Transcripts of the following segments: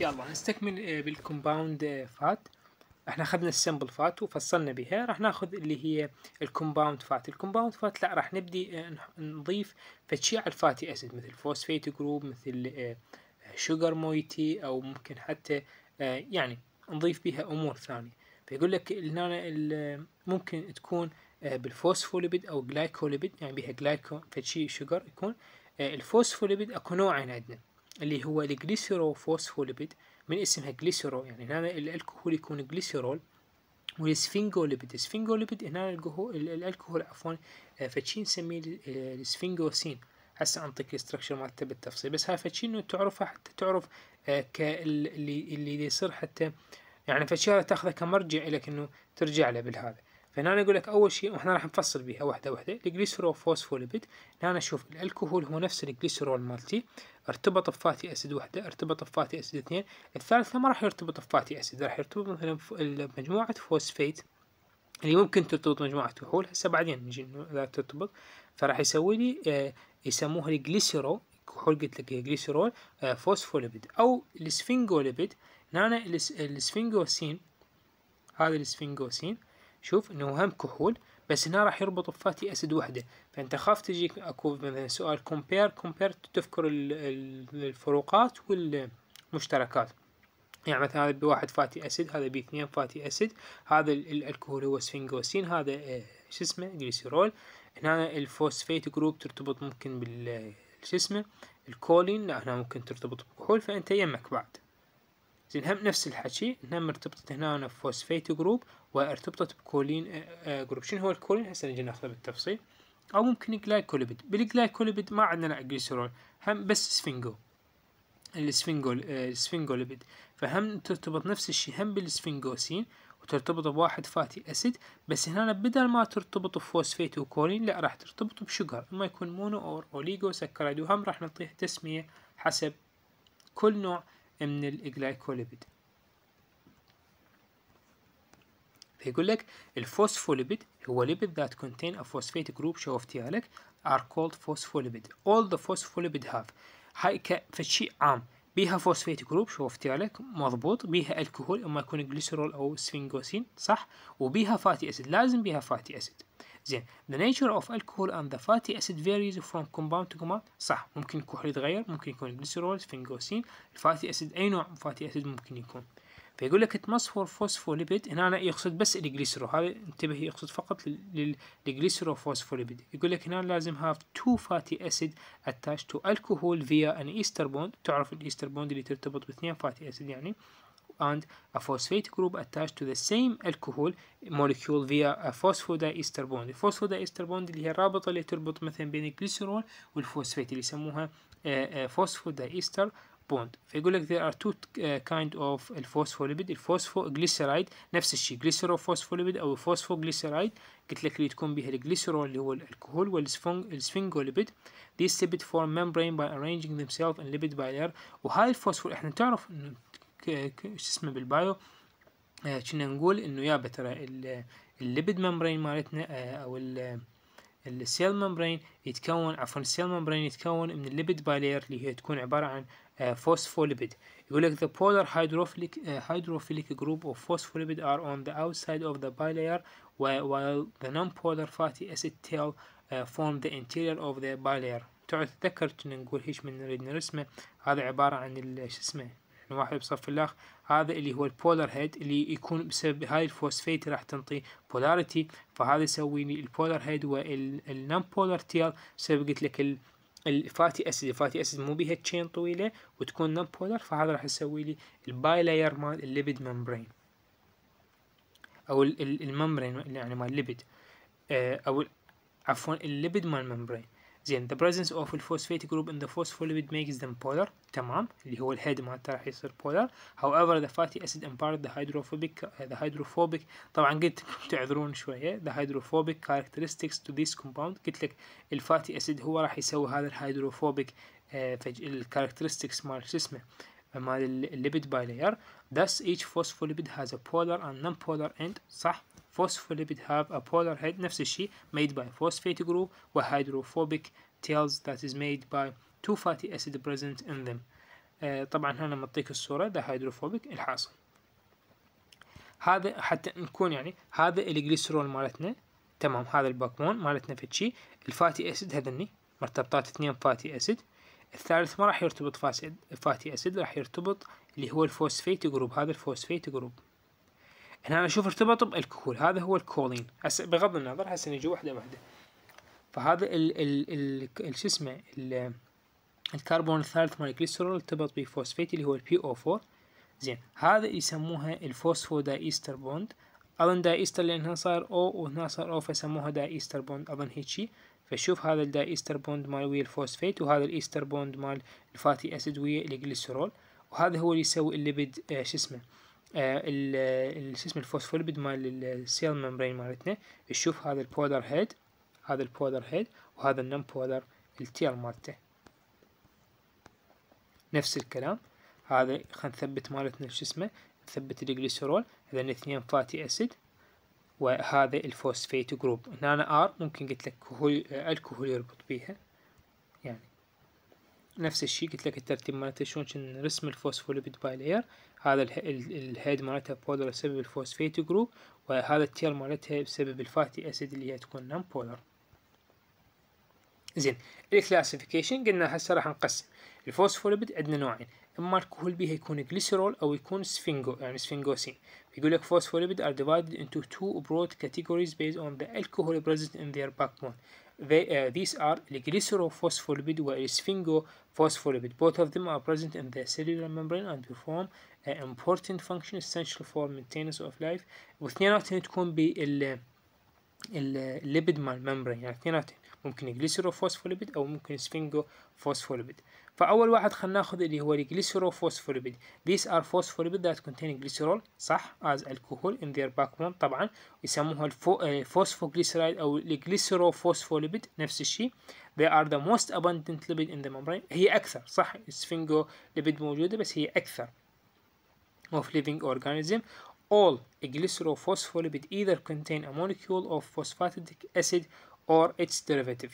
يلا نستكمل آه، بالكومباوند آه، فات احنا اخذنا السمبل فات وفصلنا بها راح ناخذ اللي هي الكومباوند فات الكومباوند فات لا راح نبدي آه، نضيف فتشي على الفاتي اسيد مثل فوسفيت جروب مثل شوجر مويتي او ممكن حتى يعني نضيف بها امور ثانيه فيقول لك هنا ممكن تكون بالفوسفوليبيد او جلايكوليبيد يعني بها جلايكو فتشي شوجر يكون الفوسفوليبيد اكو نوعين عندنا اللي هو الجليسيرو فوسفوليبيد من اسمها جليسيرو يعني هنا الكحول يكون جليسيرول والسفينجوليبيد السفينجوليبيد هنا الكحول عفوا آه، فشي نسميه آه، السفنجوسين هسه انطيك الاستراكشر مالته بالتفصيل بس هاي فشي انه تعرفها حتى تعرف آه، اللي اللي يصير حتى يعني فشي تاخذه كمرجع لك انه ترجع له بالهذا فهنا أنا أقول لك أول شيء احنا راح نفصل بيها واحدة واحدة الجليسرول فوسفوليبيد هنا أشوف الكحول هو نفس الجليسرول مالتي ارتبط بفاتي أسيد واحدة ارتبط بفاتي أسيد اثنين الثالثة ما راح يرتبط بفاتي أسيد راح يرتبط مثلا بمجموعة فوسفيت اللي ممكن ترتبط مجموعة كحول هسه بعدين نجي إذا ترتبط فراح يسوي لي آه يسموها الجليسرول كحول قلت لك جليسرول آه فوسفوليبيد أو الاسفنجوليبيد هنا السفنجوسين هذا السفنجوسين شوف انه هم كحول بس هنا راح يربط بفاتي اسيد وحده فانت خاف تجيك اكو مثلا سؤال كومبير كومبير تذكر الفروقات والمشتركات يعني مثلا هذا بواحد فاتي اسيد هذا باثنين فاتي اسيد هذا الكحول هو سفنجوسين هذا آه، شو اسمه جليسيرول هنا الفوسفيت جروب ترتبط ممكن بال شو اسمه الكولين لا هنا ممكن ترتبط بكحول فانت يمك بعد زين هم نفس الحكي هنا مرتبطة هنا فوسفيت جروب وارتبطت بكولين جروب آه، آه، شنو هو الكولين هسه نجي ناخذه بالتفصيل او ممكن جلايكوليبيد بالجلايكوليبيد ما عندنا جليسرول هم بس سفنجو السفينجو السفينجوليبيد فهم ترتبط نفس الشيء هم بالسفنجوسين وترتبط بواحد فاتي اسيد بس هنا بدل ما ترتبط بفوسفيت وكولين لا راح ترتبط بشجر اما يكون مونو اور اوليجو سكرايد وهم راح نعطيه تسميه حسب كل نوع من الجلايكوليبيد فيقول لك الفوسفوليبيد هو ليبيد ذات كونتين ا فوسفيت جروب شوف تيالك ار كولد فوسفوليبيد اول ذا فوسفوليبيد هاف هاي كفشي عام بيها فوسفيت جروب شوفتي عليك مضبوط بيها الكحول اما يكون جليسرول او سفنجوسين صح وبيها فاتي اسيد لازم بيها فاتي اسيد زين the nature of alcohol and the fatty acid varies from compound to compound صح ممكن الكحول يتغير ممكن يكون جليسرول سفنجوسين الفاتي اسيد اي نوع فاتي اسيد ممكن يكون فيقول لك اتموسفور فوسفوليبيد هنا أنا يقصد بس الجليسرول هذا انتبه يقصد فقط للجليسرول فوسفوليبيد يقول لك هنا لازم هاف تو فاتي اسيد اتاش تو الكهول فيا ان ايستر بوند تعرف الايستر بوند اللي ترتبط باثنين فاتي اسيد يعني and a phosphate group attached to the same alcohol molecule via a phosphodiester bond. Phosphodiester bond اللي هي الرابطة اللي تربط مثلا بين الجليسرول والفوسفيت اللي يسموها آه، آه، phosphodiester بوند فيقول لك there are two uh, kind of الفوسفوليبيد الفوسفوجليسرايد نفس الشيء جليسيروفوسفوليبيد او فوسفوجليسرايد قلت لك اللي تكون بها الجليسرول اللي هو الكحول والسفنجوليبيد these lipid form membrane by arranging themselves in lipid bilayer وهاي الفوسفول احنا تعرف ايش شو اسمه بالبايو آه، كنا نقول انه يا ترى الليبيد ممبرين مالتنا آه، او ال السيل ممبرين يتكون عفوا السيل ممبرين يتكون من الليبيد بايلير اللي هي تكون عبارة عن فوسفوليبيد يقول لك the polar hydrophilic uh, hydrophilic group of phospholipid are on the outside of the bilayer while the non-polar fatty acid tail uh, form the interior of the bilayer تعود تذكر نقول هيش من نريد نرسمه هذا عبارة عن شو اسمه احنا واحد بصف الاخ هذا اللي هو البولر هيد اللي يكون بسبب هاي الفوسفيت راح تنطي بولاريتي فهذا يسوي لي البولر هيد والنم بولر تيل بسبب قلت لك الفاتي اسيد الفاتي اسيد مو بيها تشين طويله وتكون نم بولر فهذا راح يسوي لي الباي لاير مال الليبيد ممبرين او الممبرين يعني مال الليبيد آه، او عفوا الليبيد مال الممبرين زين the presence of phosphate group in the phospholipid makes them polar تمام اللي هو الهيد مالته راح يصير polar however the fatty acid impart the hydrophobic the hydrophobic طبعا قلت تعذرون شوية the hydrophobic characteristics to this compound قلت لك الفاتي اسيد هو راح يسوي هذا الهيدروفوبيك الكاركترستكس مال شو اسمه مال الليبيد bilayer thus each phospholipid has a polar and non-polar end صح Phospholipid have a polar head نفس الشيء made by phosphate group وhydrophobic tails that is made by two fatty acid present in them uh, طبعا هنا معطيك الصورة ده hydrophobic الحاصل هذا حتى نكون يعني هذا الجليسرول مالتنا تمام هذا الباكمون مالتنا شيء الفاتي اسيد هذني مرتبطات اثنين فاتي اسيد الثالث ما راح يرتبط فاتي اسيد راح يرتبط اللي هو الفوسفيت جروب هذا الفوسفيت جروب هنا انا اشوف بالكحول هذا هو الكولين هسه بغض النظر هسه نجي وحده وحده فهذا ال ال ال شو اسمه الكربون الثالث مال الجليسرول ارتبط بفوسفيت اللي هو البي او 4 زين هذا يسموها الفوسفو دايستر بوند اظن دايستر لان هنا صار او وهنا صار او فسموها دايستر بوند اظن هيك فشوف هذا الدايستر بوند مال ويا الفوسفيت وهذا الايستر بوند مال الفاتي اسيد ويا الجليسرول وهذا هو اللي يسوي الليبيد آه، شو اسمه آه، شو اسمه الفوسفوليبيد مال السيل ممبرين مالتنا نشوف هذا البودر هيد هذا البودر هيد وهذا النم بودر التيل مالته نفس الكلام هذا خلينا نثبت مالتنا شو اسمه نثبت الجليسرول اذا اثنين فاتي اسيد وهذا الفوسفيت جروب هنا ار ممكن قلت لك آه، الكحول يربط بيها نفس الشيء قلت لك الترتيب مالته شلون كان رسم الفوسفوليبيد باي لاير هذا الهيد مالتها بولر بسبب الفوسفيت جروب وهذا التيل مالتها بسبب الفاتي اسيد اللي هي تكون نون بولر زين الكلاسيفيكيشن قلنا هسه راح نقسم الفوسفوليبيد عندنا نوعين اما الكحول بيها يكون جليسرول او يكون سفينجو يعني سفينجوسين يقول لك فوسفوليبيد ار ديفايدد انتو تو برود كاتيجوريز بيز اون ذا the بريزنت ان ذير باك بون They, uh, these are glycerophospholipid or sphingophospholipid. Both of them are present in the cellular membrane and perform an important function essential for maintenance of life. واثنيناتهم تكون بال الليبيد مال ممبرين يعني اثنيناتهم ممكن or او ممكن phospholipid. فاول واحد خلنا ناخذ اللي هو الجليسيروفوسفوليبيد these are فوسفوليبيد that contain glycerol صح as alcohol in their backbone طبعا يسموها الفوسفوجليسرايد او الجليسيروفوسفوليبيد نفس الشيء they are the most abundant lipid in the membrane هي اكثر صح السفنجو ليبيد موجوده بس هي اكثر of living organism all glycerophospholipid either contain a molecule of phosphatidic acid or its derivative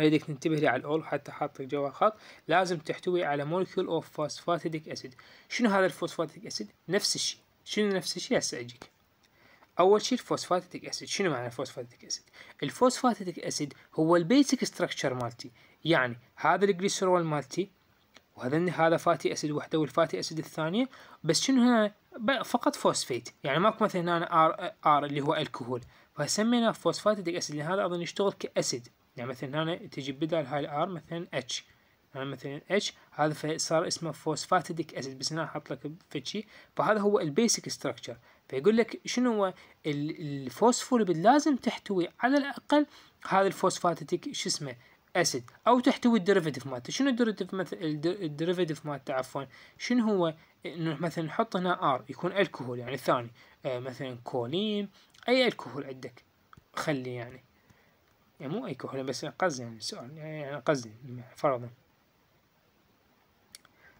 اريدك تنتبه لي على الاول حتى حاطك جوا خط لازم تحتوي على مولكيول اوف فوسفاتيك اسيد شنو هذا الفوسفاتيك اسيد نفس الشيء شنو نفس الشيء هسه اجيك اول شيء الفوسفاتيك اسيد شنو معنى الفوسفاتيك اسيد الفوسفاتيك اسيد هو البيسك ستراكشر مالتي يعني هذا الجليسرول مالتي وهذا هذا فاتي اسيد وحده والفاتي اسيد الثانيه بس شنو هنا فقط فوسفيت يعني ماكو مثلا هنا ار ار اللي هو الكحول فسميناه فوسفاتيك اسيد لان هذا اظن يشتغل كاسيد يعني مثلا هنا تجي بدل هاي الار مثلا اتش يعني مثلا اتش هذا صار اسمه فوسفاتيديك اسيد بس هنا احط لك فتشي فهذا هو البيسك ستراكشر فيقول لك شنو هو الفوسفوليبيد لازم تحتوي على الاقل هذا الفوسفاتيديك شو اسمه اسيد او تحتوي الديريفيتيف مالته شنو الديريفيتيف مثلا الديريفيتيف مالته عفوا شنو هو انه مثلا نحط هنا ار يكون الكحول يعني ثاني آه، مثلا كولين اي الكحول عندك خلي يعني يعني مو أي كحول يعني بس قصدي يعني سؤال يعني قصدي فرضا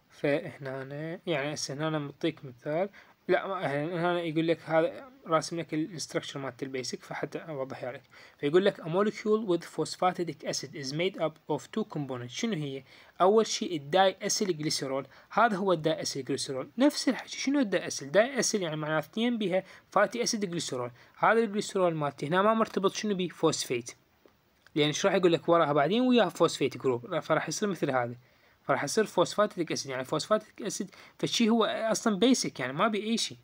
فهنا يعني هسه هنا بعطيك مثال لا هنا يقول لك هذا راسم لك الاستراكشر مالت البيسك فحتى اوضحها لك فيقول لك a molecule with phosphatic acid is made up of two شنو هي؟ اول شيء الداي اسيل جليسرول هذا هو الداي اسيل جليسرول نفس الحكي شنو الداي اسيل؟ داي اسيل يعني معناه اثنين بها فاتي اسيد جليسرول هذا الجليسرول مالتي هنا ما مرتبط شنو بيه؟ فوسفيت لأن يعني ايش راح يقول لك وراها بعدين وياها فوسفيت جروب فراح يصير مثل هذا فراح يصير فوسفاتيك اسيد يعني فوسفاتيك اسيد فالشي هو اصلا بيسك يعني ما بي اي شيء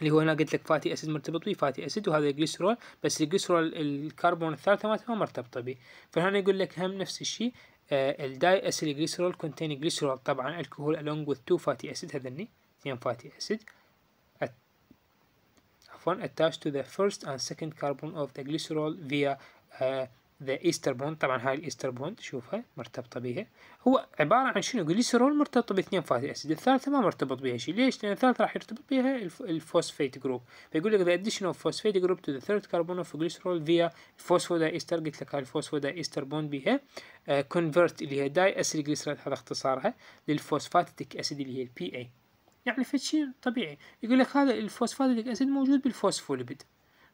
اللي هو انا قلت لك فاتي اسيد مرتبط بيه فاتي اسيد وهذا الجليسرول بس الجليسرول الكربون الثالثه مالته ما مرتبطه به فهنا يقول لك هم نفس الشيء آه الداي اسيد جليسرول كونتين جليسرول طبعا الكحول الونج وذ تو فاتي اسيد هذني اثنين فاتي اسيد عفوا attached to the first and second carbon of the glycerol via ذا ايستر بوند طبعا هاي الايستر بوند شوفها مرتبطه بها هو عباره عن شنو جليسرول مرتبطه باثنين فاتي اسيد الثالثه ما مرتبط بها شيء ليش لان الثالثه راح يرتبط بها الفوسفيت جروب فيقول لك ذا اديشن اوف فوسفيت جروب تو ذا ثيرد كربون اوف جليسرول فيا الفوسفودا ايستر قلت لك هاي الفوسفودا ايستر بوند بها كونفرت اللي هي داي اسيد جليسرول هذا اختصارها للفوسفاتيك اسيد اللي هي البي اي يعني فشي شيء طبيعي يقول لك هذا الفوسفاتيك اسيد موجود بالفوسفوليبيد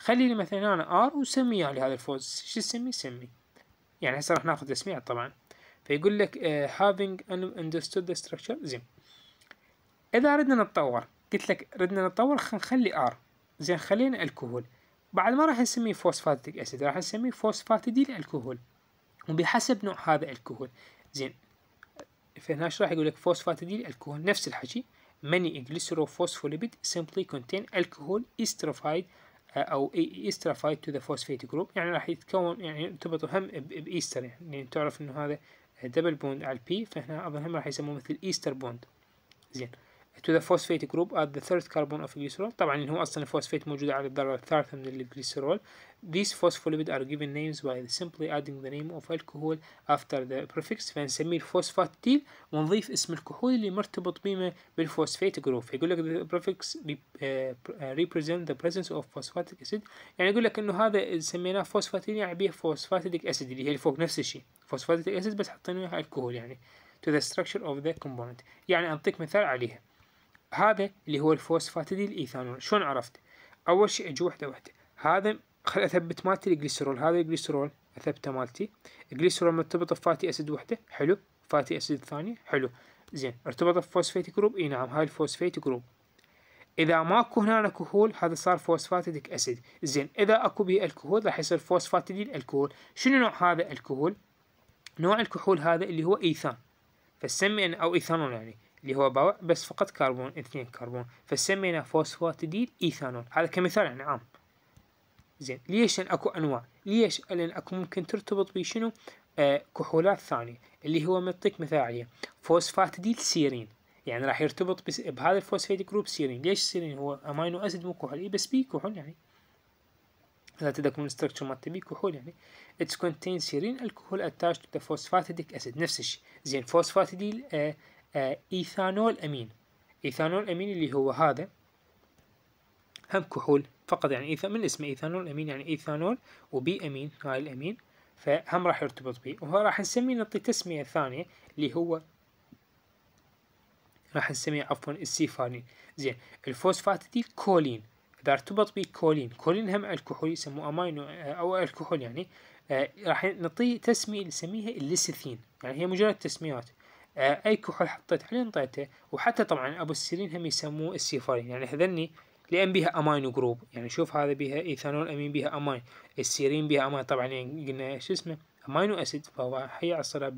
خلي لي مثلا انا ار وسميها لهذا الفوز شو سمي سمي يعني هسه راح ناخذ تسميعات طبعا فيقول لك uh, having understood the structure زين اذا ردنا نتطور قلت لك ردنا نتطور خلينا نخلي ار زين خلينا الكحول بعد ما راح نسميه فوسفاتيك اسيد راح نسميه فوسفاتيديل الكحول وبحسب نوع هذا الكحول زين فهنا ايش راح يقول لك فوسفاتيديل الكحول نفس الحكي many glycerophospholipids simply contain alcohol esterified او ايسترا فايت تو ذا فوسفيت جروب يعني راح يتكون يعني يرتبطوا هم بايستر يعني. يعني تعرف انه هذا دبل بوند على البي فهنا اظن هم راح يسموه مثل ايستر بوند زين to the phosphate group at the third carbon of glycerol طبعا اللي هو أصلا الفوسفات موجود على الذرة الثالثة من الجليسرول these phospholipids are given names by simply adding the name of alcohol after the prefix فنسميه الفوسفاتيل ونضيف اسم الكحول اللي مرتبط بما بالفوسفات جروب يقول لك the prefix uh, represent the presence of phosphatic acid يعني يقول لك انه هذا سميناه فوسفاتيل يعني بيه فوسفاتيك اسيد اللي هي اللي فوق نفس الشيء فوسفاتيك اسيد بس حطينا الكحول يعني to the structure of the component يعني أنطيك مثال عليها هذا اللي هو الفوسفاتيديل ايثانول شلون عرفت اول شيء اجي وحده وحده هذا خل اثبت مالتي الجليسرول هذا الجليسرول اثبته مالتي الجليسرول مرتبط بفاتي اسيد وحده حلو فاتي اسيد ثاني حلو زين ارتبط بفوسفيت جروب اي نعم هاي الفوسفيت جروب اذا ماكو هنا كحول هذا صار فوسفاتيديك اسيد زين اذا اكو به الكحول راح يصير فوسفاتيديل الكحول شنو نوع هذا الكحول نوع الكحول هذا اللي هو ايثان فسمي او ايثانول يعني اللي هو بواع بس فقط كربون اثنين كربون فسمينا فوسفاتيديل ايثانول هذا كمثال يعني عام زين ليش لان اكو انواع ليش لان اكو ممكن ترتبط بشنو آه كحولات ثانيه اللي هو معطيك مثال عليه فوسفاتيديل سيرين يعني راح يرتبط بهذا الفوسفيت جروب سيرين ليش سيرين هو امينو اسيد مو كحول اي بس بي كحول يعني اذا من الستركتشر مالته بي كحول يعني اتس كونتين سيرين الكحول اتاش تو ذا فوسفاتيديك اسيد نفس الشيء زين فوسفاتيديل آه إيثانول أمين إيثانول أمين اللي هو هذا هم كحول فقط يعني إيث... من اسمه إيثانول أمين يعني إيثانول وبي أمين هاي الأمين فهم راح يرتبط به وراح نسميه نعطي تسمية ثانية اللي هو راح نسميه عفوا السيفانين زين الفوسفات دي كولين اذا ارتبط به كولين كولين هم الكحول يسموه امينو آه، او الكحول يعني آه راح نعطيه تسميه نسميها الليسيثين يعني هي مجرد تسميات آه، اي كحول حطيت عليه انطيته وحتى طبعا ابو السيرين هم يسموه السيفارين يعني هذني لان بيها امينو جروب يعني شوف هذا بيها ايثانول امين بيها امين السيرين بيها امين طبعا يعني قلنا شو اسمه امينو اسيد فهو حيعصرها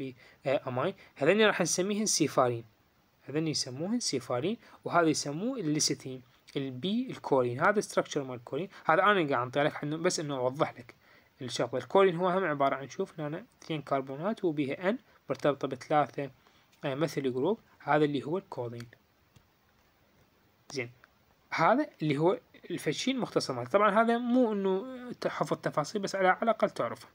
امين هذني راح نسميهن سيفارين هذني يسموهن سيفارين وهذا يسموه الليستين البي الكولين هذا ستراكشر مال الكولين هذا انا قاعد انطي لك بس انه اوضح لك الشغله الكولين هو هم عباره عن شوف هنا اثنين كربونات وبيها ان مرتبطه بثلاثه آه، مثل جروب هذا اللي هو الكولين زين هذا اللي هو الفشين مختصر مالته طبعا هذا مو انه تحفظ تفاصيل بس على الاقل تعرفه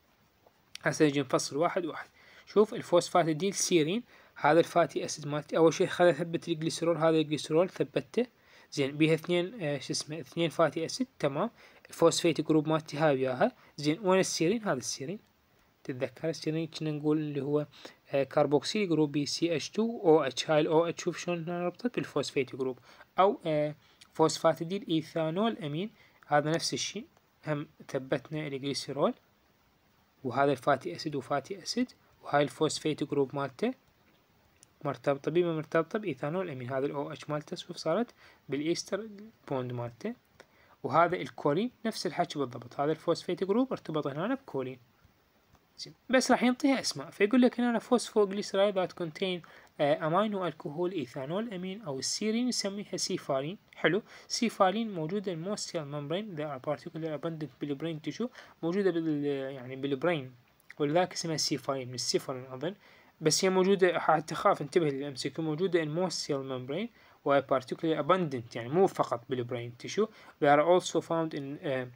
هسه نجي نفصل واحد واحد شوف الفوسفات الديل سيرين هذا الفاتي اسيد مالتي اول شيء خلي ثبت الجليسرول هذا الجليسرول ثبته زين بيها اثنين آه شو اسمه اثنين فاتي اسيد تمام الفوسفيت جروب مالتي هاي وياها زين وين السيرين هذا السيرين تتذكر السيرين كنا نقول اللي هو كربوكسيل جروب بي سي اتش 2 او اتش هاي او اتش شوف شلون نربطه بالفوسفيت جروب او آه، فوسفاتيديل ايثانول امين هذا نفس الشيء هم ثبتنا الجليسيرول وهذا الفاتي اسيد وفاتي اسيد وهاي الفوسفيت جروب مالته مرتبطة بما مرتبطة بإيثانول أمين هذا الأو اتش مالته شوف صارت بالإيستر بوند مالته وهذا الكولين نفس الحكي بالضبط هذا الفوسفيت جروب ارتبط هنا بكولين زين بس راح ينطيها اسماء فيقول لك هنا فوسفو جليسرايد ذات آه، كونتين امينو الكحول ايثانول امين او السيرين نسميها سيفالين حلو سيفالين موجوده الموستيال ممبرين ذا ار بارتيكولار ابندنت بالبرين تشو موجوده بال يعني بالبرين ولذلك اسمها سيفالين من السيفالين اظن بس هي موجوده حتى خاف انتبه للام سي كيو موجوده ان موستيال ممبرين و بارتيكولر ابندنت يعني مو فقط بالبرين تشو they ار اولسو فاوند ان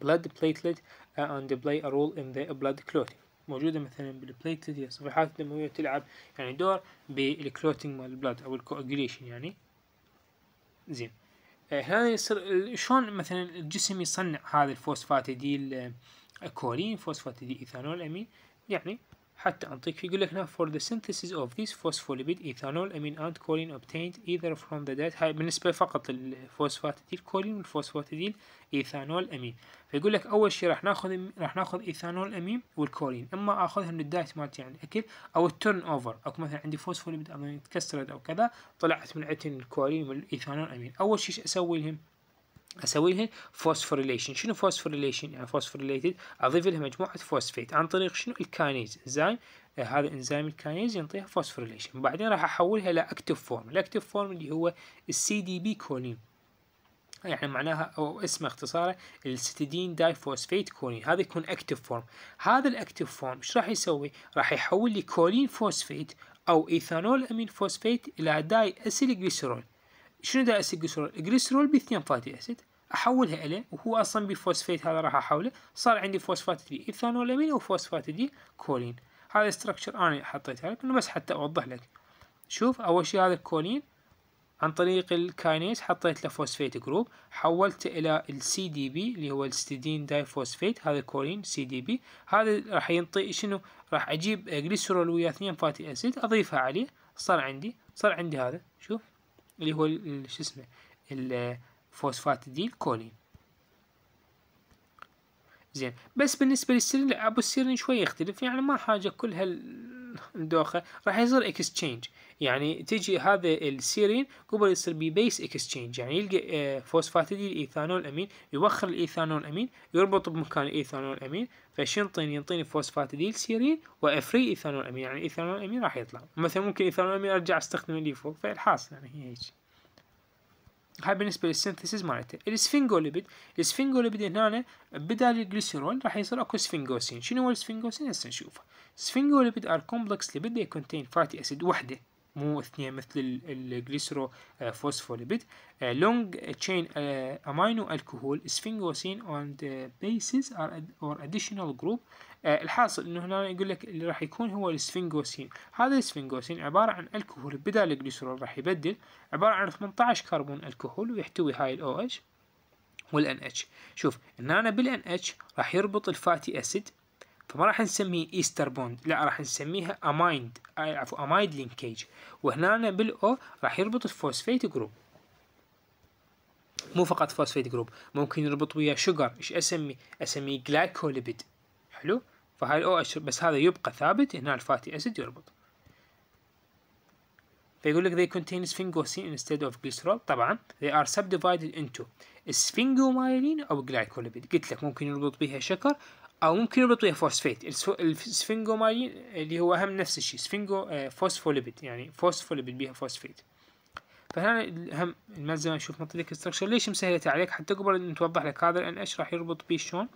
بلاد بليتلت and play a role in the blood clotting موجودة مثلا بالبليتلت هي الصفيحات الدموية تلعب يعني دور بالكلوتينج مال البلاد أو الكواجوليشن يعني زين آه، هنا يصير شلون مثلا الجسم يصنع هذا الفوسفاتيديل آه، كولين فوسفاتيديل ايثانول امين يعني حتى أنطيك يقول لك هنا for the synthesis of this phospholipid ethanol amine and choline obtained either from the diet هاي بالنسبة فقط للفوسفاتيديل كولين والفوسفاتيديل ايثانول امين فيقول لك اول شيء راح ناخذ راح ناخذ ايثانول امين والكولين اما اخذها من الدايت مالتي يعني اكل او التيرن اوفر أو مثلا عندي فوسفوليبيد أمين تكسرت او كذا طلعت من عتين الكولين والايثانول امين اول شيء اسوي لهم اسوي لها فوسفوريليشن شنو فوسفوريليشن يعني فوسفوريليتد اضيف لها مجموعه فوسفيت عن طريق شنو الكانيز انزيم آه، هذا انزيم الكانيز ينطيها فوسفوريليشن بعدين راح احولها لاكتف فورم الاكتف فورم اللي هو السي دي بي كولين يعني معناها او اسمه اختصاره الستيدين داي فوسفيت كولين هذا يكون اكتف فورم هذا الاكتف فورم ايش راح يسوي راح يحول لي كولين فوسفيت او ايثانول امين فوسفيت الى داي اسيل جليسرول شنو دا الجليسرول الجليسرول باثنين فاتي اسيد احولها اليه وهو اصلا بفوسفيت هذا راح احوله صار عندي فوسفات دي ايثانولامين وفوسفات دي كولين هذا ستراكشر انا حطيته لك انه بس حتى اوضح لك شوف اول شيء هذا الكولين عن طريق الكاينيز حطيت له فوسفيت جروب حولته الى السي دي بي اللي هو الستيدين داي فوسفيت هذا كولين سي دي بي هذا راح ينطي شنو راح اجيب جليسرول ويا اثنين فاتي اسيد اضيفها عليه صار عندي صار عندي هذا شوف اللي هو شو اسمه الفوسفات دي الكولين زين بس بالنسبة للسيرين ابو السيرين شوي يختلف يعني ما حاجة كل هال مدوخه راح يصير اكستشينج يعني تجي هذا السيرين قبل يصير بي بيس اكستشينج يعني يلقى آه، فوسفاتيدي الايثانول امين يوخر الايثانول امين يربط بمكان الايثانول امين فشو ينطيني ينطيني فوسفاتيديل سيرين وافري ايثانول امين يعني الايثانول امين راح يطلع مثلا ممكن ايثانول امين ارجع استخدمه اللي فوق فالحاصل يعني هي هيك هاي بالنسبه للسينثيسيس مالته السفنجوليبيد السفنجوليبيد هنا بدال الجليسيرول راح يصير اكو سفينجوسين شنو هو السفينجوسين هسه نشوفه سفنجوليبيد ار كومبلكس ليبيد they contain فاتي اسيد وحده مو اثنين مثل الجليسرو آه، فوسفوليبيد لونج تشين امينو الكهول سفينجوسين اند بيسز ار اور اديشنال جروب آه، الحاصل انه هنا يقول لك اللي راح يكون هو السفنجوسين هذا السفنجوسين عباره عن الكحول بدال الجليسرول راح يبدل عباره عن 18 كربون الكحول ويحتوي هاي الـ OH والـ NH شوف هنا انا NH راح يربط الفاتي اسيد فما راح نسميه ايستر بوند لا راح نسميها امايند آه، عفوا امايد لينكيج وهنا بالاو راح يربط الفوسفيت جروب مو فقط فوسفيت جروب ممكن يربط ويا شوجر ايش اسمي اسميه جلايكوليبيد حلو فهاي ال OH بس هذا يبقى ثابت هنا الفاتي أسيد يربط فيقول لك they contain sphingosine instead of glycerol طبعا they are subdivided into sphingomyelin أو glycolipid قلت لك ممكن يربط بها شكر أو ممكن يربط بها فوسفيت السفنجومايلين اللي هو أهم نفس الشيء سفنجو فوسفوليبيد آه، يعني فوسفوليبيد بها فوسفيت فهنا الهم المزمة نشوف منطقة الستركشر ليش مسهلة عليك حتى قبل أن توضح لك هذا لأن أشرح راح يربط به شلون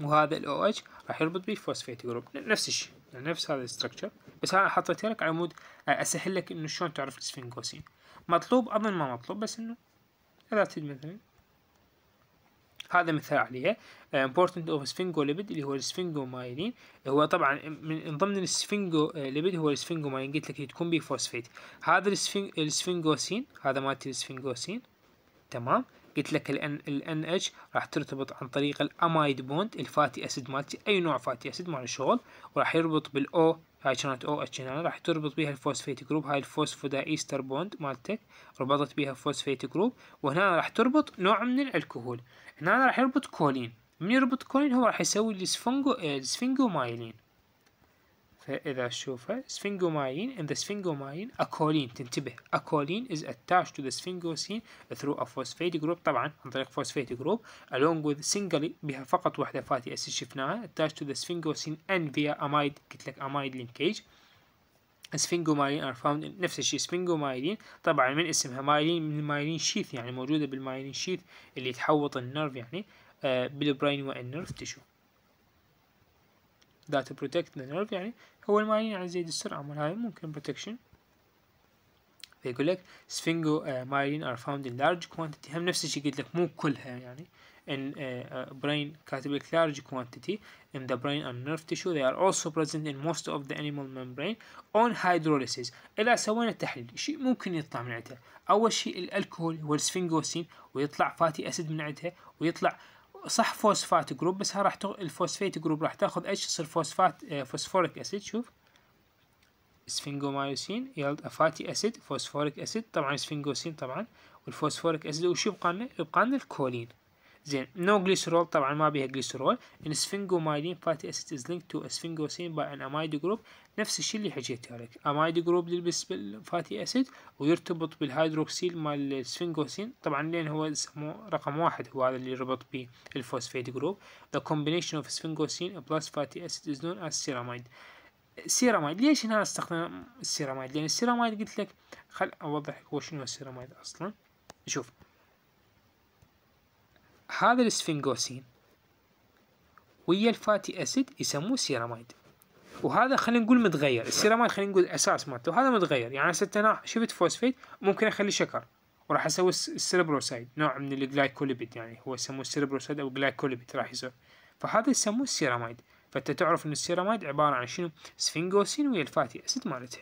وهذا ال OH راح يربط بيه فوسفيت جروب نفس الشيء يعني نفس هذا الستركتشر بس انا حطيت لك على مود اسهل لك انه شلون تعرف الاسفنجوسين مطلوب اظن ما مطلوب بس انه تريد مثلا هذا مثال عليها امبورتنت اوف سفينجو ليبيد اللي هو مايلين هو طبعا من ضمن ليبيد هو مايلين قلت لك تكون بيه فوسفيت هذا السفنجوسين هذا مالتي السفنجوسين تمام قلت لك الان اتش راح ترتبط عن طريق الامايد بوند الفاتي اسيد مالتي اي نوع فاتي اسيد مال الشغل وراح يربط بالاو هاي كانت او اتش هنا راح تربط بها الفوسفيت جروب هاي الفوسفودايستر بوند مالتك ربطت بها فوسفيت جروب وهنا راح تربط نوع من الكهول هنا راح يربط كولين من يربط كولين هو راح يسوي السفنجو السفنجومايلين آه، فإذا تشوفها sphingomyelin in the sphingomyelin accolin تنتبه accolin is attached to the sphingosine through a phosphate group طبعا عن طريق phosphate group along with singly بها فقط وحدة فاتي اسي شفناها attached to the sphingosine and via amide قلت لك amide linkage sphingomyelin are found in نفس الشيء sphingomyelin طبعا من اسمها مايلين من المايلين شيث يعني موجودة بالمايلين شيث اللي تحوط النرف يعني بالبراين والنرف تشو ذات بروتكت ذا نيرف يعني هو المعين عن زيد السرعة مال هاي ممكن بروتكشن فيقول لك سفينجو مايلين ار فاوند ان لارج كوانتيتي هم نفس الشيء قلت لك مو كلها يعني ان uh, uh, brain كاتب لك large quantity in the brain and nerve tissue they are also present in most of the animal membrane on hydrolysis إذا سوينا تحليل شيء ممكن يطلع من عندها أول شيء الألكهول هو السفينجوسين ويطلع فاتي أسيد من عندها ويطلع صح فوسفات جروب بس ها راح تغ... الفوسفات جروب راح تاخذ اتش يصير فوسفات آه، فوسفوريك اسيد شوف سفنجومايوسين يلد افاتي اسيد فوسفوريك اسيد طبعا سفنجوسين طبعا والفوسفوريك اسيد وشو يبقى لنا؟ يبقى لنا الكولين زين نو جليسرول طبعا ما بيها جليسرول ان اسفنجومايلين فاتي اسيد از لينك تو اسفنجوسين باي ان امايد جروب نفس الشيء اللي حكيته لك امايد جروب يلبس بالفاتي اسيد ويرتبط بالهيدروكسيل مال السفنجوسين طبعا لين هو رقم واحد هو هذا اللي ربط به الفوسفيت جروب the combination of سفنجوسين بلس فاتي اسيد از نون as سيرامايد سيرامايد ليش هنا استخدم السيرامايد لان السيرامايد قلت لك خل اوضح لك هو شنو السيرامايد اصلا شوف هذا السفنجوسين ويا الفاتي اسيد يسموه سيراميد وهذا خلينا نقول متغير السيراميد خلينا نقول الاساس مالته وهذا متغير يعني هسه انا شفت فوسفيت ممكن اخلي شكر وراح اسوي السيربروسايد نوع من الجلايكوليبيد يعني هو يسموه السيربروسايد او جلايكوليبيد راح يصير فهذا يسموه السيراميد فانت تعرف ان السيراميد عباره عن شنو سفنجوسين ويا الفاتي اسيد مالته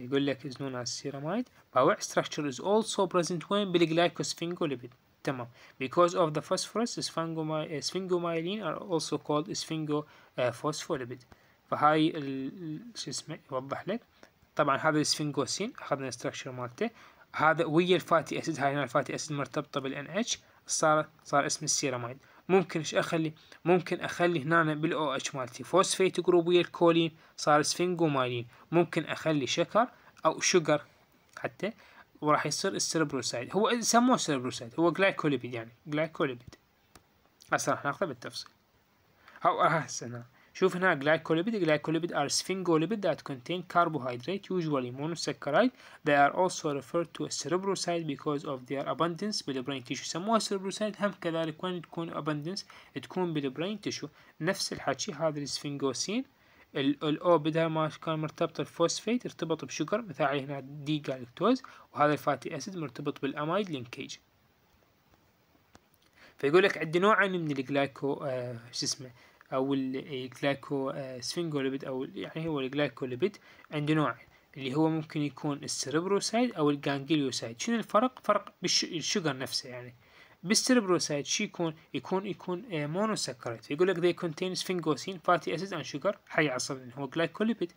يقول لك is known as ceramide power structure is also present when بالجلايكوسفينجوليبيد تمام because of the phosphorus eh, sphingomyelin are also called sphingophospholipid فهاي شو اسمه يوضح لك طبعا هذا السفنجوسين اخذنا الستراكشر مالته هذا ويا الفاتي اسيد هاي الفاتي اسيد مرتبطه بال اتش صار صار اسم السيراميد ممكن ايش اخلي ممكن اخلي هنا بالاو اتش مالتي فوسفيت جروب ويا الكولين صار سفنجومايلين ممكن اخلي شكر او شجر حتى وراح يصير السيربروسايد هو سموه سيربروسايد هو جلايكوليبيد يعني جلايكوليبيد هسه راح ناخذه بالتفصيل او هسه شوف هنا glycolipid glycolipid are sphingolipid that contain carbohydrate usually monosaccharide they are also referred to as cerebrocyte because of their abundance brain tissue سموها cerebrocyte هم كذلك وين تكون abundance تكون brain tissue نفس الحكي هذا السفنجوسين الاو بدها ما كان مرتبط الفوسفيت ارتبط بشكر مثال هنا دي جالكتوز وهذا الفاتي اسيد مرتبط بالاميد لينكيج فيقول لك عندي نوعين من الجلايكو آه شو اسمه او الجلايكو آه، سفينجوليبيد او يعني هو الجلايكوليبيد عند نوع اللي هو ممكن يكون السيربروسايد او الجانجليوسايد شنو الفرق فرق بالشوغر نفسه يعني بالسيربروسايد شي يكون؟ يكون يكون آه، مونوسكرات يقول لك they contain sphingosine fatty acids and sugar حي عصب هو glycolipid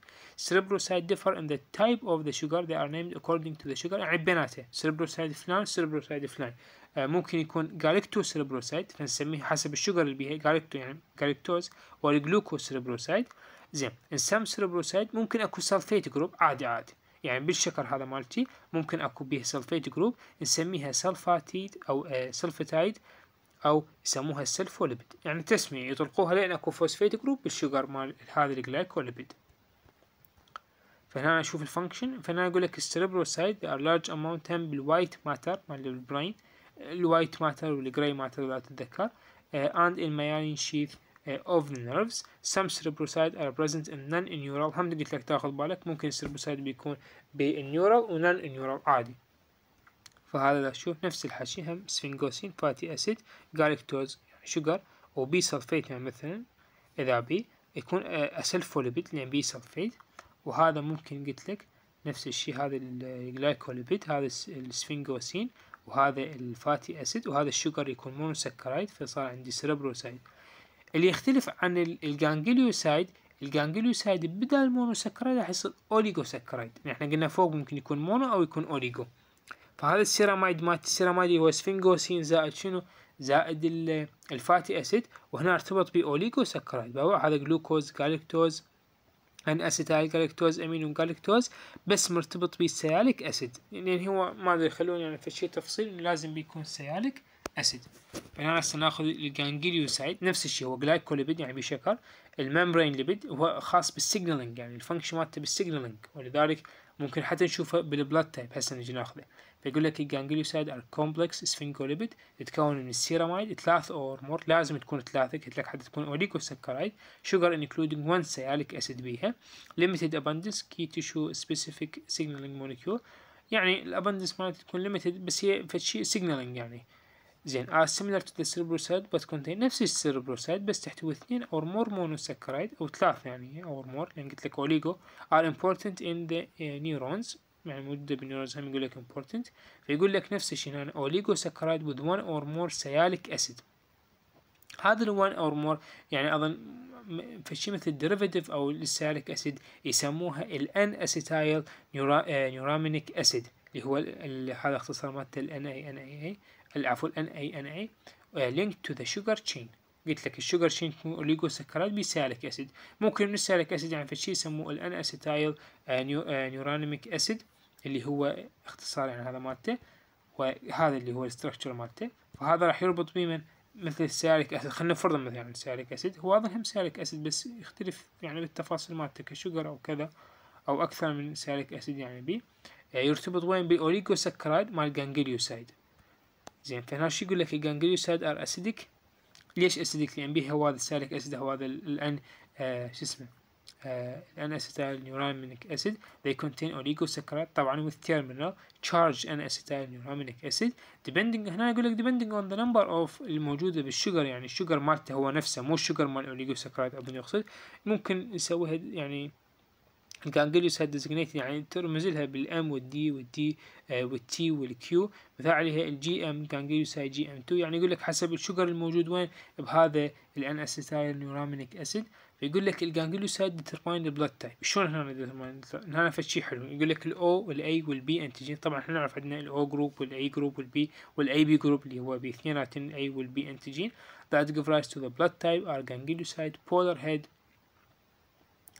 cerebrocyte differ in the type of the sugar they are named according to the sugar يعني بيناته cerebrocyte فلان cerebrocyte فلان آه، ممكن يكون جالكتو سيربروسايد فنسميه حسب الشجر اللي بيها جالكتو يعني جالكتوز والجلوكو سيربروسايد زين ان سام cerebrocyte ممكن اكو سلفيت جروب عادي عادي يعني بالشكر هذا مالتي ممكن اكو بيه سلفيت جروب نسميها سلفاتيد او آه، سلفتايد او يسموها السلفوليبيد يعني تسمية يطلقوها لان اكو فوسفيت جروب بالشجر مال هذا الجلايكوليبيد فهنا اشوف الفانكشن فهنا يقول لك السيربروسايد ار لارج اماونت هم بالوايت ماتر مال البراين الوايت ماتر والجراي ماتر لا تتذكر اند ان مايلين شيث Eh, of the nerves some cerebrocyte are present in non-neural هم قلت لك تاخذ بالك ممكن cerebrocyte بيكون بالنيورال و non-neural عادي فهذا شوف نفس الحشي هم سفنجوسين فاتي أسيد جالكتوز شجر وبي سلفيت يعني مثلا إذا بي يكون أسلفوليبيد eh, لأن يعني بي سلفيت وهذا ممكن قلت لك نفس الشيء هذا الجلايكوليبيد هذا السفنجوسين وهذا الفاتي أسيد وهذا الشجر يكون مونوسكرايد فصار عندي سيربروسايد اللي يختلف عن الجانجليوسايد الجانجليوسايد بدل مونوسكرايد هيصير اوليجوسكرايد يعني احنا قلنا فوق ممكن يكون مونو او يكون اوليجو فهذا السيراميد مالت السيراميد هو سفنجوسين زائد شنو زائد الفاتي اسيد وهنا ارتبط باوليجوسكرايد هذا جلوكوز جالكتوز ان اسيتال جالكتوز امينو جالكتوز بس مرتبط بالسياليك اسيد لان يعني هو ما ادري خلوني يعني في شيء تفصيل لازم بيكون سياليك اسيد فهنا هسه ناخذ الجانجليوسايد نفس الشيء هو جلايكوليبيد يعني بشكل الممبرين ليبيد هو خاص بالسيجنالينج يعني الفانكشن مالته بالسيجنالينج ولذلك ممكن حتى نشوفه بالبلاد تايب هسه نجي ناخذه فيقول لك الجانجليوسايد ار كومبلكس سفينكوليبيد يتكون من السيرامايد ثلاث اور مور لازم تكون ثلاثه قلت لك حتى تكون اوليكوسكرايد شوجر انكلودينج 1 سياليك اسيد بيها ليميتد اباندنس كي تشو سبيسيفيك سيجنالينج موليكيول يعني الابندس مالته تكون ليميتد بس هي فشي سيجنالينج يعني زين are آه، similar to the cerebrocyte but contain نفس السيربروسايت بس تحتوي اثنين or more monosaccharides أو ثلاث يعني or more لأن يعني قلت لك أوليجو are important in the uh, neurons يعني موجودة بالنيورونز هم يقول لك important فيقول لك نفس الشيء هنا أوليجو سكرايد with one or more سياليك أسيد هذا ال one or more يعني أظن في شيء مثل الديريفيتيف أو السياليك أسيد يسموها الان اسيتايل نيورامينيك اسيد اللي هو هذا اختصار مالته ال اي عفوا ال NANA uh, link to the sugar chain قلت لك الشوجر تشين اوليجو اوليجوسكرايد بسالك اسيد ممكن من السالك اسيد يعني في شيء يسموه الان اسيتايل نيورانيميك اسيد اللي هو اختصار يعني هذا مالته وهذا اللي هو الاستراكشر مالته فهذا راح يربط بيه من مثل السالك اسيد خلينا نفرض مثلا يعني السالك اسيد هو هذا هم سالك اسيد بس يختلف يعني بالتفاصيل مالته كشوجر او كذا او اكثر من سالك اسيد يعني بي uh, يرتبط وين بالاوليجوسكرايد مال جانجليوسايد زين فهنا يقول لك الجانجليوس هاد ار اسيديك ليش اسيديك لان بيها هواذ السالك اسيد هواذا الان آه شو اسمه آه، الان اسيتال نيورامينيك اسيد they contain oligosaccharide طبعا with terminal charged ان اسيتال نيورامينيك اسيد depending هنا يقول لك depending on the number of الموجوده بالشجر يعني الشجر مالته هو نفسه مو الشجر مال الاوليجوساكرايد ابن يقصد ممكن نسويها يعني الجانجليوس هاد ديزيجنيت يعني ترمز لها بالام والدي والدي آه، والتي والكيو مثال عليها الجي ام جانجليوس هاي جي ام 2 يعني يقول لك حسب الشجر الموجود وين بهذا الان اسيتايل نيورامينيك اسيد فيقول لك الجانجليوس هاد ديترماين بلاد تايب شلون هنا ديترماين هنا فد شيء حلو يقول لك الاو والاي والبي انتجين طبعا احنا نعرف عندنا الاو جروب والاي جروب والبي والاي بي جروب اللي هو بي باثنيناتهم الاي والبي انتجين that give rise to the blood type are ganglioside polar head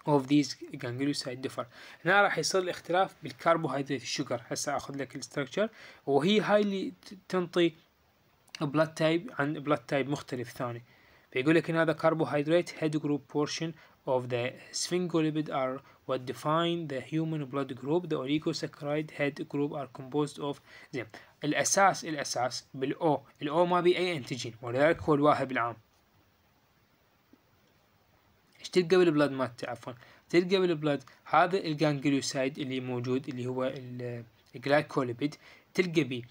of these ganglioside differ هنا راح يصير الاختلاف بالكربوهيدرات الشكر هسه اخذ لك الستركتشر وهي هاي اللي تنطي بلاد تايب عن بلاد تايب مختلف ثاني فيقول لك ان هذا كربوهيدرات head group portion of the sphingolipid are what define the human blood group the oligosaccharide head group are composed of زين الاساس الاساس بالاو الاو ما بي اي انتجين ولذلك هو الواهب العام ايش تلقى بالبلاد مالته عفوا تلقى بالبلاد هذا الجانجليوسايد اللي موجود اللي هو الجلايكوليبيد تلقى بيه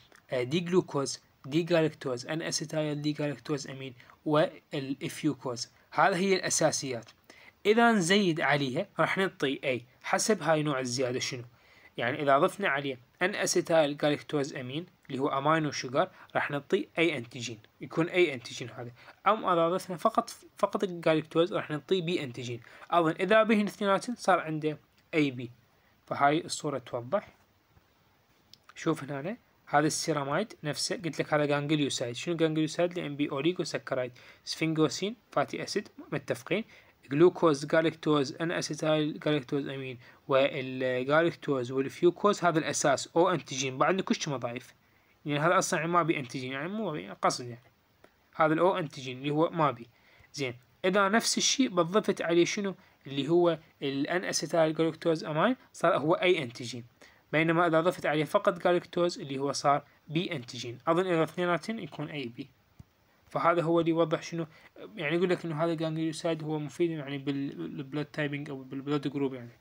دي جلوكوز دي جالكتوز ان اسيتايل دي جالكتوز امين والافيوكوز هذه هي الاساسيات اذا نزيد عليها راح نعطي اي حسب هاي نوع الزياده شنو يعني إذا ضفنا عليه أن أسيتايل جالكتوز أمين اللي هو أمينو شوجر راح نعطي أي أنتجين يكون أي أنتجين هذا أم إذا ضفنا فقط فقط الجالكتوز راح نعطي بي أنتجين أظن إذا بهن اثنيناتهم صار عنده أي بي فهاي الصورة توضح شوف هنا هذا السيرامايد نفسه قلت لك هذا جانجليوسايد شنو جانجليوسايد لان بي اوليغوساكرايد سفنجوسين فاتي اسيد متفقين جلوكوز جالكتوز ان اسيتايل جالكتوز امين والجالكتوز والفيوكوز هذا الاساس او انتجين بعد كلش مضايف يعني هذا اصلا يعني ما بي انتجين يعني مو قصد يعني هذا الاو انتجين اللي هو ما بي زين اذا نفس الشيء بضفت عليه شنو اللي هو الان اسيتايل جالكتوز امين صار هو اي انتجين بينما اذا ضفت عليه فقط جالكتوز اللي هو صار بي انتجين اظن اذا اثنيناتهم يكون اي بي فهذا هو اللي يوضح شنو يعني يقول لك انه هذا الجانجليوسايد هو مفيد يعني بالبلود تايبنج او بالبلود جروب يعني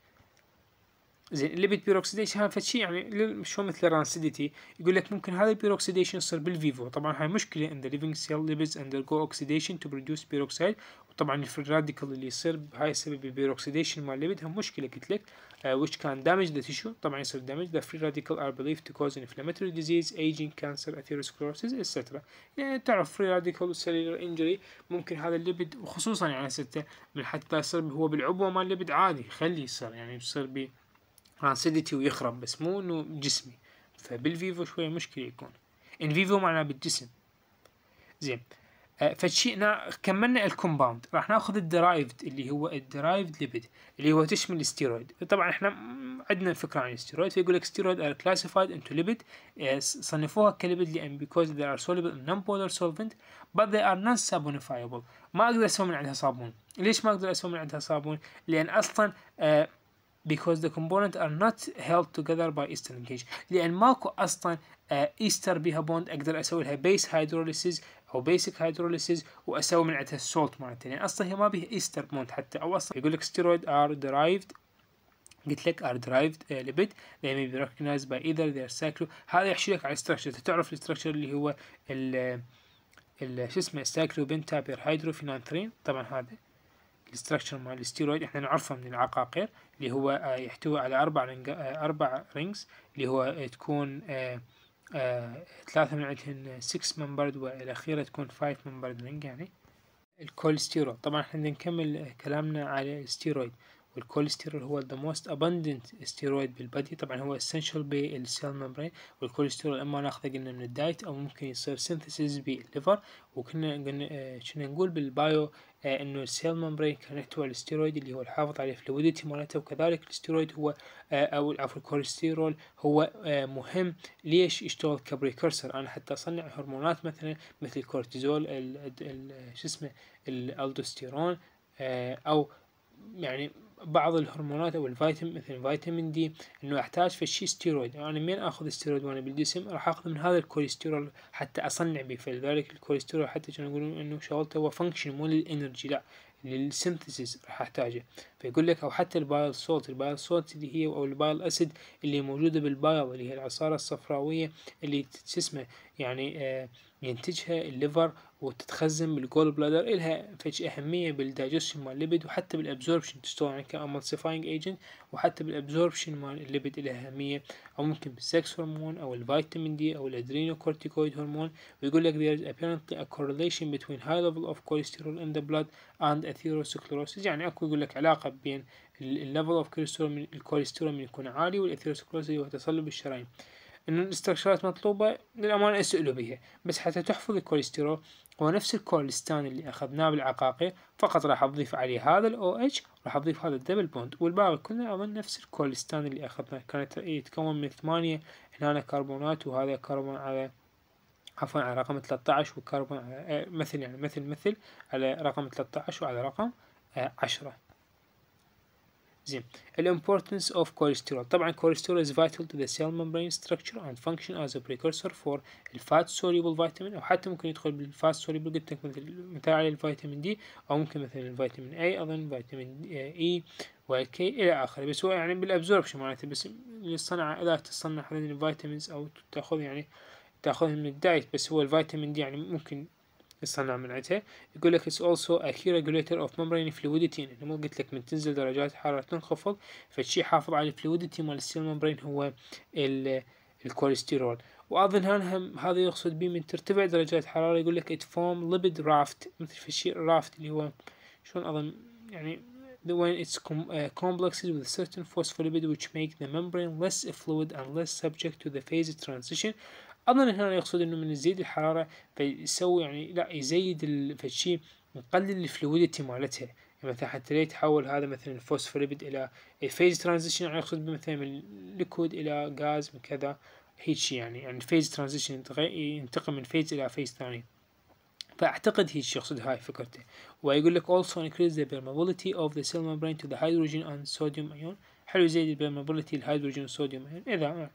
زين الليبيد بيروكسيديشن فشي يعني شو مثل رانسيديتي يقول لك ممكن هذا البيروكسيديشن يصير بالفيفو طبعا هاي مشكله ان ذا ليفينج سيل ليبيدز جو اوكسيديشن تو برودوس بيروكسيد وطبعا الفري راديكال اللي يصير بهاي سبب البيروكسيديشن مال الليبيد هم مشكله قلت لك آه، which can damage the tissue طبعا يصير damage the free radical are believed to cause inflammatory disease aging cancer atherosclerosis etc يعني تعرف free radical cellular injury ممكن هذا الليبيد وخصوصا يعني ستة من حتى يصير هو بالعبوه مال الليبيد عادي خليه يصير يعني يصير بي رانسيديتي ويخرب بس مو انه جسمي فبالفيفو شوية مشكلة يكون ان فيفو معناه بالجسم زين آه، فشينا كملنا الكومباوند راح ناخذ الدرايفد اللي هو الدرايفد ليبيد اللي هو تشمل الستيرويد طبعا احنا عندنا فكره عن الستيرويد فيقول لك ستيرويد ار كلاسيفايد انتو ليبيد صنفوها كليبيد لان بيكوز ذي ار سوليبل نون بولر سولفنت بس ذي ار نون سابونيفايبل ما اقدر اسوي من عندها صابون ليش ما اقدر اسوي من عندها صابون لان اصلا اه because the component are not held together by ester linkage لان ماكو اصلا ايستر آه، بيها بوند اقدر اسوي لها بيس هيدروليسيز او بيسك هيدروليسيز واسوي من عندها السولت مالتها يعني اصلا هي ما بيها ايستر بوند حتى او اصلا يقول لك steroid are derived قلت لك are derived uh, آه، lipid they may be recognized by either their cyclo هذا يحشي لك على structure تعرف الستركشر اللي هو ال شو اسمه بنتابير هيدروفينانثرين طبعا هذا الستركشر مال الستيرويد احنا نعرفه من العقاقير اللي هو آه، يحتوي على أربع رنج آه، أربع رينجز اللي هو آه، تكون ثلاثة من عندهن 6 ممبرد والأخيرة تكون 5 ممبرد رينج يعني الكوليسترول طبعا احنا نكمل كلامنا على الستيرويد والكوليسترول هو the most abundant steroid بالبدي طبعا هو essential بالسيل membrane والكوليسترول اما ناخذه قلنا من الدايت او ممكن يصير synthesis بالليفر وكنا قلنا آه، كنا نقول بالبايو آه، انه السيل ممبرين كونكت هو الستيرويد اللي هو الحافظ على الفلويدتي مالته وكذلك الستيرويد هو آه، او عفوا الكوليسترول هو مهم ليش يشتغل كبريكرسر انا حتى اصنع هرمونات مثلا مثل الكورتيزول شو اسمه الالدوستيرون او يعني بعض الهرمونات او الفيتامين مثل فيتامين دي انه احتاج في الشيء ستيرويد انا يعني من اخذ ستيرويد وانا بالجسم راح اخذ من هذا الكوليسترول حتى اصنع به فلذلك الكوليسترول حتى كانوا يقولون انه شغلته هو فانكشن مو للانرجي لا للسنتسيس راح احتاجه فيقول لك او حتى البايل صوت البايل صوت اللي هي او البايل اسيد اللي موجوده بالبايل اللي هي العصاره الصفراويه اللي اسمه يعني آه ينتجها الليفر وتتخزن بالجول بلادر إلها فج أهمية بالدايجستشن مال الليبيد وحتى بالأبزوربشن تشتغل يعني كأمالسيفاينج ايجنت وحتى بالأبزوربشن مال الليبيد إلها أهمية أو ممكن بالسكس هرمون أو الفيتامين دي أو الأدرينوكورتيكويد هرمون ويقول لك there is apparently a correlation between high level of cholesterol in the blood and atherosclerosis يعني أكو يقول لك علاقة بين الليفل اوف كوليسترول الكوليسترول من يكون عالي والاثيروسكلوزيس هو تصلب الشرايين ان الاستشارات مطلوبة للامانة اسئلوا بها بس حتى تحفظ الكوليسترول هو نفس الكوليستان اللي اخذناه بالعقاقير فقط راح اضيف عليه هذا الاو اتش راح اضيف هذا الدبل بوند والباقي كله اظن نفس الكوليستان اللي اخذناه كانت يتكون من ثمانية هنا كربونات وهذا كربون على عفوا على رقم 13 وكربون على آه، مثل يعني مثل مثل على رقم 13 وعلى رقم 10 آه، زين الامبورتنس اوف كوليسترول طبعا كوليسترول از فايتال تو ذا سيل membrane ستراكشر اند فانكشن از ا precursor فور الفات سوليبل فيتامين او حتى ممكن يدخل بالفات سوليبل قلت لك مثل مثال على الفيتامين دي او ممكن مثلا الفيتامين اي اظن فيتامين اي e والكي الى اخره بس هو يعني بالابزوربشن معناته بس للصنعه اذا تصنع هذين الفيتامينز او تاخذ يعني تاخذهم من الدايت بس هو الفيتامين دي يعني ممكن الصناعة منعتها يقول لك it's also a key regulator of membrane fluidity يعني مو قلت لك من تنزل درجات الحرارة تنخفض فالشي حافظ على fluidity مال السيل ممبرين هو الكوليسترول واظن هان هذا يقصد به من ترتفع درجات الحرارة يقول لك it form lipid raft مثل في الشيء raft اللي هو شلون اظن يعني the when it's com uh, complexes with certain phospholipid which make the membrane less fluid and less subject to the phase transition اظن هنا يقصد انه من يزيد الحراره فيسوي يعني لا يزيد فشي نقلل الفلويدتي مالتها يعني مثلا حتى لا يتحول هذا مثلا الفوسفوليبيد الى فيز ترانزيشن يعني يقصد مثلا من ليكويد الى غاز من كذا هيك شيء يعني يعني فيز ترانزيشن ينتقل من فيز الى فيز ثاني فاعتقد هيك يقصد هاي فكرته ويقول لك also increase the permeability of the cell membrane to the hydrogen and sodium ion حلو يزيد permeability الهيدروجين والصوديوم ion اذا يعني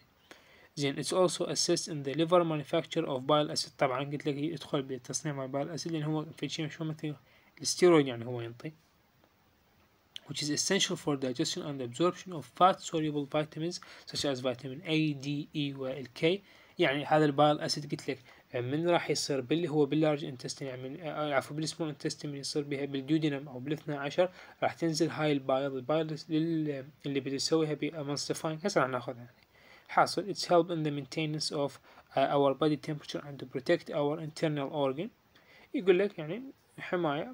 زين اتس اولسو اسيست ان ذا ليفر مانيفاكتشر اوف بايل اسيد طبعا قلت لك يدخل بتصنيع مال بايل اسيد لأن هو في شيء شو مثل الستيرويد يعني هو ينطي which is essential for digestion and absorption of fat soluble vitamins such as vitamin A, D, E وال K يعني هذا البايل اسيد قلت لك من راح يصير باللي هو باللارج انتستين يعني عفوا بالسمو انتستين من يصير بها بالديودينم او بالاثنى عشر راح تنزل هاي البايل البايل اللي بتسويها بامنسيفاينج هسه راح ناخذها يعني. حاصل it's help in the maintenance of uh, our body temperature and to protect our internal organ يقول لك يعني حماية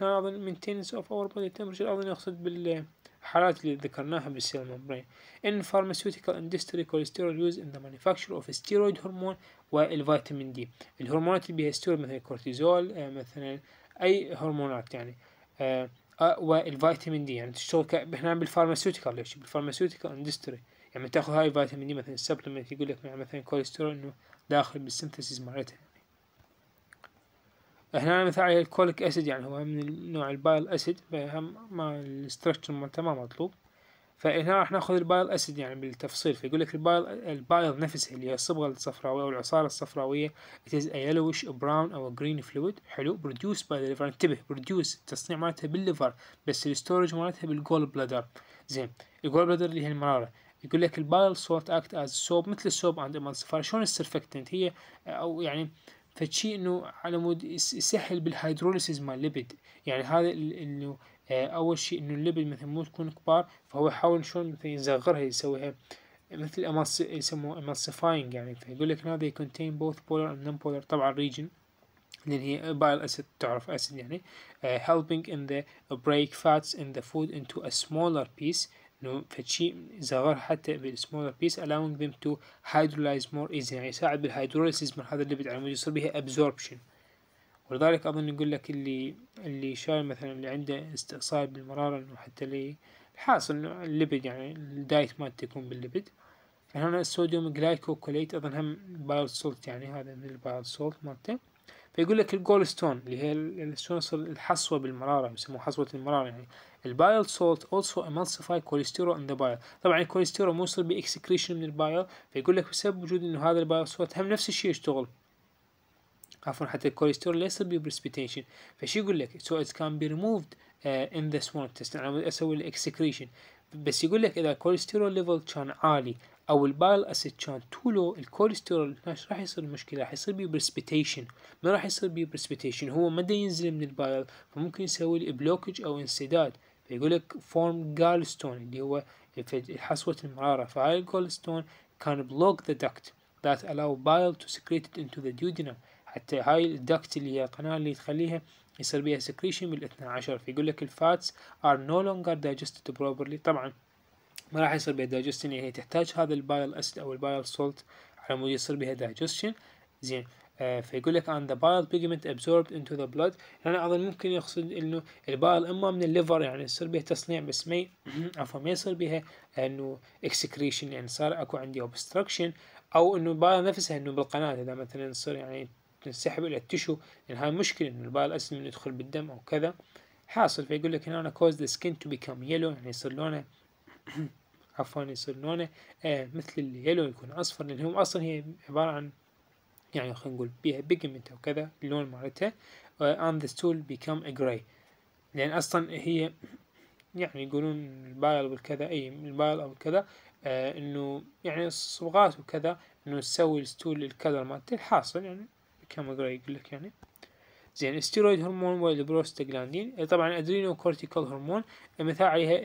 هنا أظن maintenance of our body temperature أظن يقصد بالحالات اللي ذكرناها بالسيل ممبرين in pharmaceutical industry cholesterol used in the manufacture of steroid hormone والفيتامين دي الهرمونات اللي بها steroid مثل الكورتيزول آه، مثلا اي هرمونات يعني والفيتامين آه، آه، دي يعني تشتغل هنا بالفارماسيوتيكال ليش بالفارماسيوتيكال اندستري لما تاخذ هاي فيتامين دي e مثلا السبلمنت يقول لك مثلا كوليسترول انه داخل بالسنتسيس مالتها يعني هنا مثلا على الكوليك اسيد يعني هو من نوع البايل اسيد فهم ما الاستراكشر مالته ما مطلوب فهنا راح ناخذ البايل اسيد يعني بالتفصيل فيقول لك البايل البايل نفسها اللي هي الصبغه الصفراويه او العصاره الصفراويه it is a yellowish brown او green fluid حلو produced by the liver انتبه produced التصنيع مالتها بالليفر بس الستورج مالتها بالجول بلادر زين الجول بلادر اللي هي المراره يقول لك البايل سورت اكت از سوب مثل السوب اند امالسيفاير شلون السرفكتنت هي او يعني فشي انه على مود يسهل بالهيدروليسيز مال ليبيد يعني هذا انه آه، اول شيء انه الليبيد مثلا مو تكون كبار فهو يحاول شلون مثلا يصغرها يسويها مثل يسموه امالسيفاينج يعني فيقول لك هذا كونتين بوث بولر اند نون بولر طبعا ريجن لان هي بايل اسيد تعرف اسيد يعني آه، helping in the break fats in the food into a smaller piece انه know, فشيء ظهر حتى بالسمولر بيس allowing them to hydrolyze more easily يعني يساعد بالهيدروليسيس من هذا الليبيد على مود يصير بها absorption ولذلك أظن يقول لك اللي اللي شايل مثلا اللي عنده استئصال بالمرارة إنه حتى اللي حاصل إنه الليبيد يعني الدايت ما تكون بالليبيد هنا الصوديوم جلايكوكوليت أظن هم بايل سولت يعني هذا من البايل سولت مالته فيقول لك الجول ستون اللي هي الستون الحصوة بالمرارة يسموها حصوة المرارة يعني البايل سولت also emulsify cholesterol in the bile طبعا الكوليسترول موصل باكسكريشن من البايل فيقول لك بسبب وجود انه هذا البايل سولت هم نفس الشيء يشتغل عفوا حتى الكوليسترول ليس ببرسبيتيشن فشو يقول لك so it can be removed uh, in the swan test انا اسوي الاكسكريشن بس يقول لك اذا الكوليسترول ليفل كان عالي او البايل اسيد كان طوله الكوليسترول ايش راح يصير مشكله راح يصير بيه بريسبيتيشن ما راح يصير بيه بريسبيتيشن هو ما ينزل من البايل فممكن يسوي له بلوكج او انسداد فيقول لك فورم جالستون اللي هو حصوه المراره فهاي الجالستون كان بلوك ذا دكت ذات الاو بايل تو سكريت انتو ذا the حتى هاي الدكت اللي هي القناة اللي تخليها يصير بيها سكريشن بال عشر فيقول لك الفاتس ار نو لونجر digested بروبرلي طبعا ما راح يصير بها دايجستن يعني تحتاج هذا البايل اسيد او البايل سولت على مود يصير بها دايجستن زين آه فيقول لك ان ذا bile pigment absorbed into the blood يعني اظن ممكن يقصد انه البايل اما من الليفر يعني يصير بها تصنيع بس ما عفوا ما يصير بها انه اكسكريشن يعني صار اكو عندي اوبستركشن او انه البايل نفسها انه بالقناه اذا مثلا تصير يعني تنسحب الى التشو يعني هاي مشكله انه البايل اسيد من يدخل بالدم او كذا حاصل فيقول لك هنا كوز ذا سكين تو بيكم يلو يعني يصير لونه عفوا يصير لونه آه مثل اليلو يكون أصفر لأن هو أصلا هي عبارة عن يعني خلينا نقول بيها بيجمنت أو كذا اللون مالتها آه، and the stool become a gray لأن أصلا هي يعني يقولون البايل والكذا أي البايل أو كذا آه إنه يعني الصبغات وكذا إنه تسوي الستول الكلر مالته الحاصل يعني become a gray يقول لك يعني زين الستيرويد هرمون والبروستاجلاندين إيه، طبعا الادرينو كورتيكال هرمون مثال عليها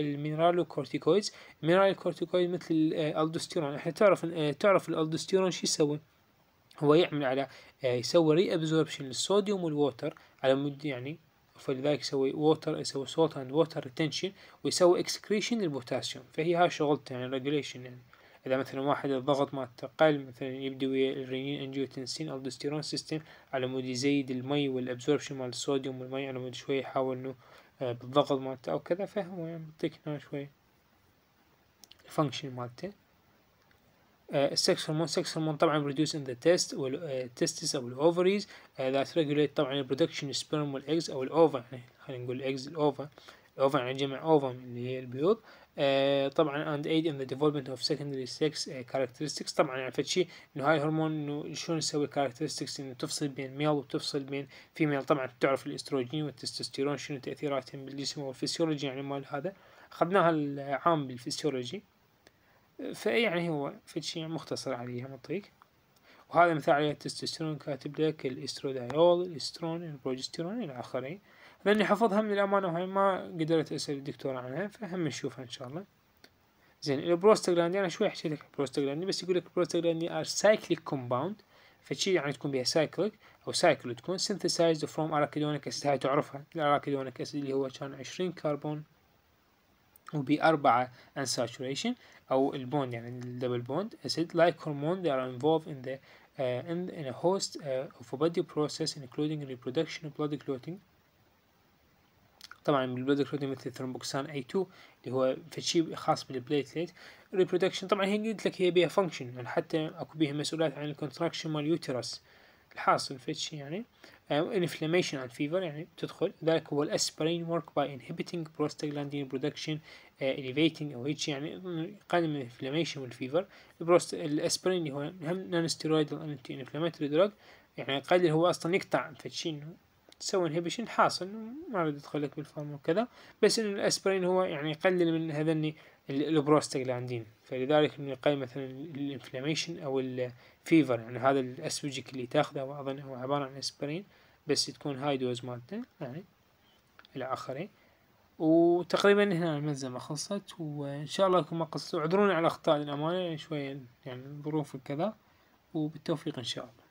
المينرالو كورتيكويدز المينرالو كورتيكويد مثل الالدوستيرون آه، احنا تعرف آه، تعرف الالدوستيرون شو يسوي هو يعمل على آه، يسوي ري ابزوربشن للصوديوم والووتر على مود يعني فلذلك يسوي ووتر يسوي سولت اند ووتر ريتنشن ويسوي اكسكريشن للبوتاسيوم فهي هاي شغلته يعني ريجوليشن يعني إذا مثلا واحد الضغط مالته قل مثلا يبدي ويا الرينين انجيوتنسين أو دستيرون سيستم على مود يزيد المي والأبزوربشن مال الصوديوم والمي على مود شوي يحاول إنه آه، بالضغط مالته أو كذا فهو يعني يعطيك هنا شوي الفانكشن مالته السكس هرمون السكس هرمون طبعا بروديوس ان ذا تيست والتستس او الاوفريز ذات ريجوليت طبعا البرودكشن سبيرم والاكز او الاوفا يعني خلينا نقول الاكز الاوفا الاوفا يعني جمع اوفا اللي هي البيوض آه، طبعا and aid in the development of secondary sex آه، characteristics طبعا يعني فد شيء انه هاي الهرمون انه شلون نسوي characteristics انه تفصل بين ميل وتفصل بين فيميل طبعا تعرف الاستروجين والتستوستيرون شنو تاثيراتهم بالجسم والفسيولوجي يعني مال هذا اخذناها العام بالفسيولوجي فيعني هو فد شيء مختصر عليها منطق وهذا مثال على التستوستيرون كاتب لك الاسترودايول الاسترون البروجستيرون الى اخره لاني حفظها من الامانه وهي ما قدرت اسال الدكتور عنها فهم نشوفها ان شاء الله زين البروستاجلاندي انا شوي احكي لك البروستاجلاندي بس يقول لك البروستاجلاندي ار سايكليك كومباوند فشي يعني تكون بها سايكليك او سايكل تكون سينثسايزد فروم اراكيدونيك اسيد هاي تعرفها الاراكيدونيك اسيد اللي هو كان 20 كربون وبأربعة unsaturation أو البوند يعني الدبل بوند acid like هرمون they are involved in ذا ان uh, in, in a host uh, of a body process including reproduction blood clotting طبعا بالبلود كلودنج مثل ثرومبوكسان اي 2 اللي هو فشي خاص بالبليتليت ريبرودكشن طبعا هي قلت لك هي بيها فانكشن يعني حتى اكو بيها مسؤولات عن الكونتراكشن مال اليوترس الحاصل فشي يعني انفلاميشن عن فيفر يعني تدخل ذلك هو الاسبرين ورك باي انهبيتنج بروستاجلاندين برودكشن اليفيتنج او هيك يعني يقلل من الانفلاميشن والفيفر البروست الاسبرين اللي هو هم نون انتي انفلاماتوري دراج يعني قادر هو اصلا يقطع فشي تسوي انهبيشن حاصل ما بدي ادخل لك بالفورم وكذا بس انه الاسبرين هو يعني يقلل من هذني البروستاجلاندين فلذلك انه يقلل مثلا الانفلاميشن او الفيفر يعني هذا الاسوجيك اللي تاخذه اظن هو عباره عن اسبرين بس تكون هاي دوز مالته يعني الى اخره وتقريبا هنا الملزمة خلصت وإن شاء الله لكم ما قصرتوا اعذرونا على أخطاء للأمانة يعني شوية يعني ظروف وكذا وبالتوفيق إن شاء الله